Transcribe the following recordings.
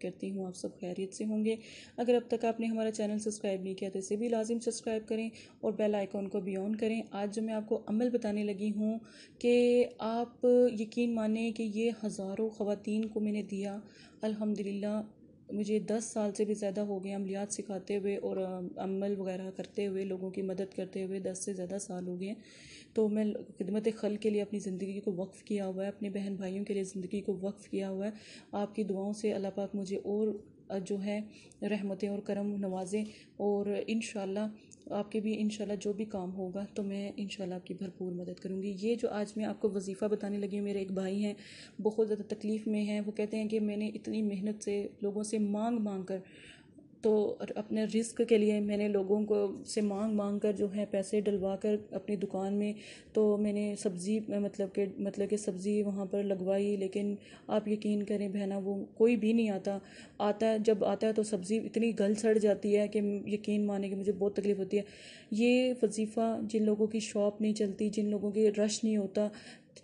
करती हूँ आप सब खैरियत से होंगे अगर अब तक आपने हमारा चैनल सब्सक्राइब नहीं किया तो इसे भी लाजिम सब्सक्राइब करें और बेल आइकॉन को भी ऑन करें आज जो मैं आपको अमल बताने लगी हूँ कि आप यकीन माने कि ये हज़ारों ख़वातीन को मैंने दिया अल्हम्दुलिल्लाह मुझे दस साल से भी ज़्यादा हो गए अमलियात सिखाते हुए और अमल वगैरह करते हुए लोगों की मदद करते हुए दस से ज़्यादा साल हो गए तो मैं खिदमत खल के लिए अपनी ज़िंदगी को वक्फ़ किया हुआ है अपने बहन भाइयों के लिए ज़िंदगी को वक्फ़ किया हुआ है आपकी दुआओं से अल्लाह पाक मुझे और जो है रहमतें और करम नवाजें और इन आपके भी इन जो भी काम होगा तो मैं इन आपकी भरपूर मदद करूँगी ये जो आज मैं आपको वजीफ़ा बताने लगी हूँ मेरे एक भाई हैं बहुत ज़्यादा तकलीफ़ में हैं वो कहते हैं कि मैंने इतनी मेहनत से लोगों से मांग मांग कर तो अपने रिस्क के लिए मैंने लोगों को से मांग मांग कर जो है पैसे डलवा कर अपनी दुकान में तो मैंने सब्ज़ी मतलब के मतलब कि सब्ज़ी वहाँ पर लगवाई लेकिन आप यकीन करें बहना वो कोई भी नहीं आता आता जब आता है तो सब्ज़ी इतनी गल सड़ जाती है कि यकीन माने कि मुझे बहुत तकलीफ़ होती है ये वजीफ़ा जिन लोगों की शॉप नहीं चलती जिन लोगों की रश नहीं होता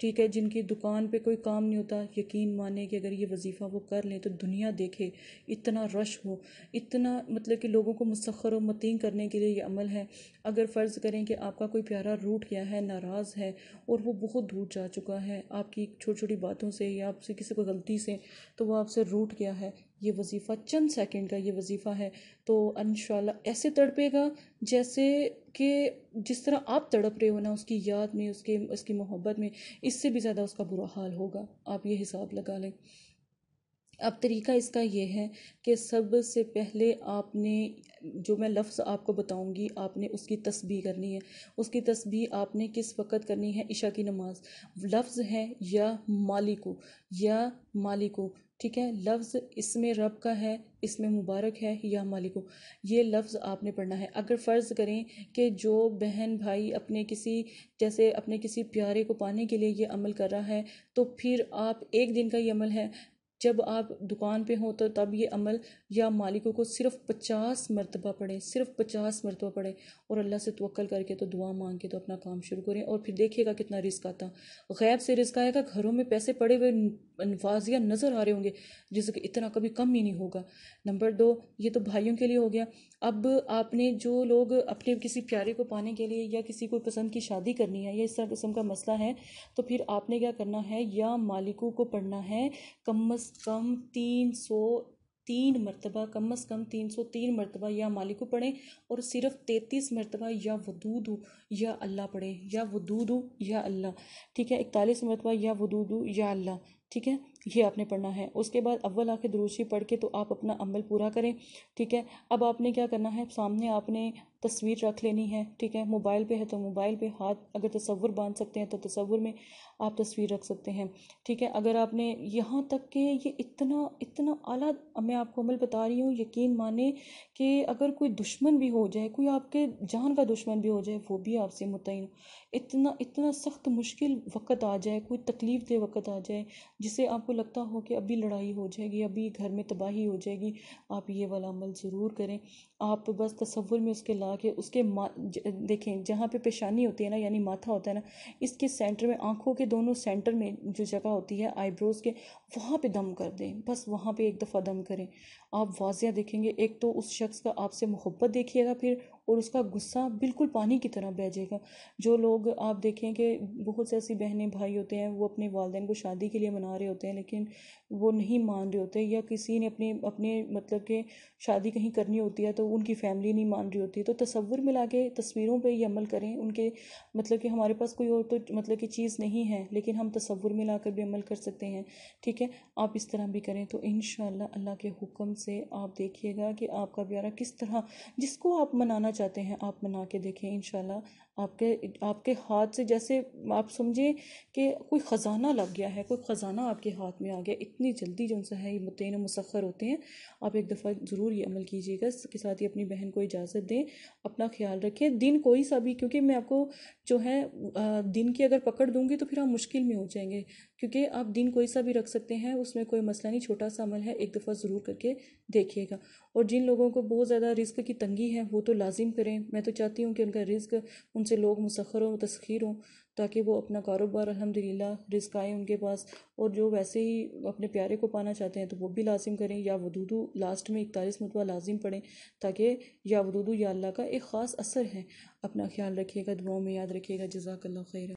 ठीक है जिनकी दुकान पे कोई काम नहीं होता यकीन माने कि अगर ये वजीफ़ा वो कर लें तो दुनिया देखे इतना रश हो इतना मतलब कि लोगों को मुसखर व मतीन करने के लिए ये अमल है अगर फ़र्ज़ करें कि आपका कोई प्यारा रूट गया है नाराज़ है और वो बहुत दूर जा चुका है आपकी छोटी छोटी बातों से या आपसे किसी को गलती से तो वो आपसे रूट गया है ये वजीफ़ा चंद सेकंड का ये वजीफ़ा है तो इन ऐसे तड़पेगा जैसे कि जिस तरह आप तड़प रहे हो ना उसकी याद में उसके उसकी मोहब्बत में इससे भी ज़्यादा उसका बुरा हाल होगा आप ये हिसाब लगा लें अब तरीका इसका यह है कि सबसे पहले आपने जो मैं लफ्ज़ आपको बताऊंगी आपने उसकी तस्बी करनी है उसकी तस्बी आपने किस वक़्त करनी है इशा की नमाज लफ्ज़ है या मालिको या मालिको ठीक है लफ्ज़ इसमें रब का है इसमें मुबारक है या मालिको ये लफ्ज़ आपने पढ़ना है अगर फ़र्ज़ करें कि जो बहन भाई अपने किसी जैसे अपने किसी प्यारे को पाने के लिए ये अमल कर रहा है तो फिर आप एक दिन का ये अमल है जब आप दुकान पे हो तो तब ये अमल या मालिकों को सिर्फ पचास मरतबा पढ़ें सिर्फ पचास मरतबा पढ़ें और अल्लाह से तवक्ल करके तो दुआ मांग के तो अपना काम शुरू करें और फिर देखिएगा कितना रिस्क आता गैब से रिस्क आएगा घरों में पैसे पड़े हुए अनफाजिया नज़र आ रहे होंगे जिसका इतना कभी कम ही नहीं होगा नंबर दो ये तो भाइयों के लिए हो गया अब आपने जो लोग अपने किसी प्यारे को पाने के लिए या किसी को पसंद की शादी करनी है या इस तरह किस्म का मसला है तो फिर आपने क्या करना है या मालिकों को पढ़ना है कम अज़ कम तीन सौ तीन मरतबा कम अज़ कम तीन सौ तीन मरतबा या मालिक को पढ़ें और सिर्फ तैंतीस मरतबा या वदूद या अल्लाह पढ़ें या वदूद या अल्लाह ठीक है इकतालीस मरतबा या वदूद या अल्लाह ठीक है ये आपने पढ़ना है उसके बाद अव्वल आखिर दुरुशी पढ़ के तो आप अपना अमल पूरा करें ठीक है अब आपने क्या करना है सामने आपने तस्वीर रख लेनी है ठीक है मोबाइल पे है तो मोबाइल पे हाथ अगर तस्वुर बांध सकते हैं तो तस्वुर में आप तस्वीर रख सकते हैं ठीक है अगर आपने यहाँ तक के ये इतना इतना आला मैं आपको अमल बता रही हूँ यकीन माने कि अगर कोई दुश्मन भी हो जाए कोई आपके जान का दुश्मन भी हो जाए वो भी आपसे मुतिन इतना इतना सख्त मुश्किल वक्त आ जाए कोई तकलीफ़ दे वक्त आ जाए जिसे आपको लगता हो कि अभी लड़ाई हो जाएगी अभी घर में तबाही हो जाएगी आप ये वाला अमल ज़रूर करें आप बस तसव्वुर में उसके ला के उसके मा ज, देखें जहाँ पे पेशानी होती है ना यानी माथा होता है ना इसके सेंटर में आँखों के दोनों सेंटर में जो जगह होती है आईब्रोज़ के वहाँ पे दम कर दें बस वहाँ पे एक दफ़ा दम करें आप वाजिया देखेंगे एक तो उस शख्स का आपसे मोहब्बत देखिएगा फिर और उसका गुस्सा बिल्कुल पानी की तरह बह जाएगा जो लोग आप देखें कि बहुत से ऐसी बहनें भाई होते हैं वो अपने वालदे को शादी के लिए मना रहे होते हैं लेकिन वो नहीं मान रहे होते या किसी ने अपने अपने मतलब के शादी कहीं करनी होती है तो उनकी फैमिली नहीं मान रही होती है तो तस्वुर में ला के तस्वीरों पर ही अमल करें उनके मतलब कि हमारे पास कोई और तो मतलब की चीज़ नहीं है लेकिन हम तस्वुर में ला कर भी अमल कर सकते हैं ठीक है है आप इस तरह भी करें तो इन अल्लाह के हुक्म से आप देखिएगा कि आपका प्यारा किस तरह जिसको आप मनाना चाहते हैं आप मना के देखें इन आपके आपके हाथ से जैसे आप समझिए कि कोई ख़जाना लग गया है कोई ख़जाना आपके हाथ में आ गया इतनी जल्दी जो सा है ये मुतन मुसखर होते हैं आप एक दफ़ा ज़रूर ये अमल कीजिएगा इसके साथ ही अपनी बहन को इजाज़त दें अपना ख्याल रखें दिन कोई सा भी क्योंकि मैं आपको जो है दिन की अगर पकड़ दूँगी तो फिर आप मुश्किल में हो जाएंगे क्योंकि आप दिन कोई सा भी रख सकते हैं उसमें कोई मसला नहीं छोटा सा अमल है एक दफ़ा ज़रूर करके देखिएगा और जिन लोगों को बहुत ज़्यादा रिस्क की तंगी है वो तो लाजिम करें मैं तो चाहती हूँ कि उनका रिस्क उनसे लोग मुसखर हों तस्खीर हों ताकि वो अपना कारोबार अलहमदिल्ला रिस्क आए उनके पास और जो वैसे ही अपने प्यारे को पाना चाहते हैं तो वो भी लाजिम करें या वदूदू लास्ट में इकतालीस मतबा लाजिम पढ़ें ताकि या वदूदू या अल्लाह का एक ख़ास असर है अपना ख्याल रखिएगा दुआओं में याद रखिएगा जजाकल्ला खैर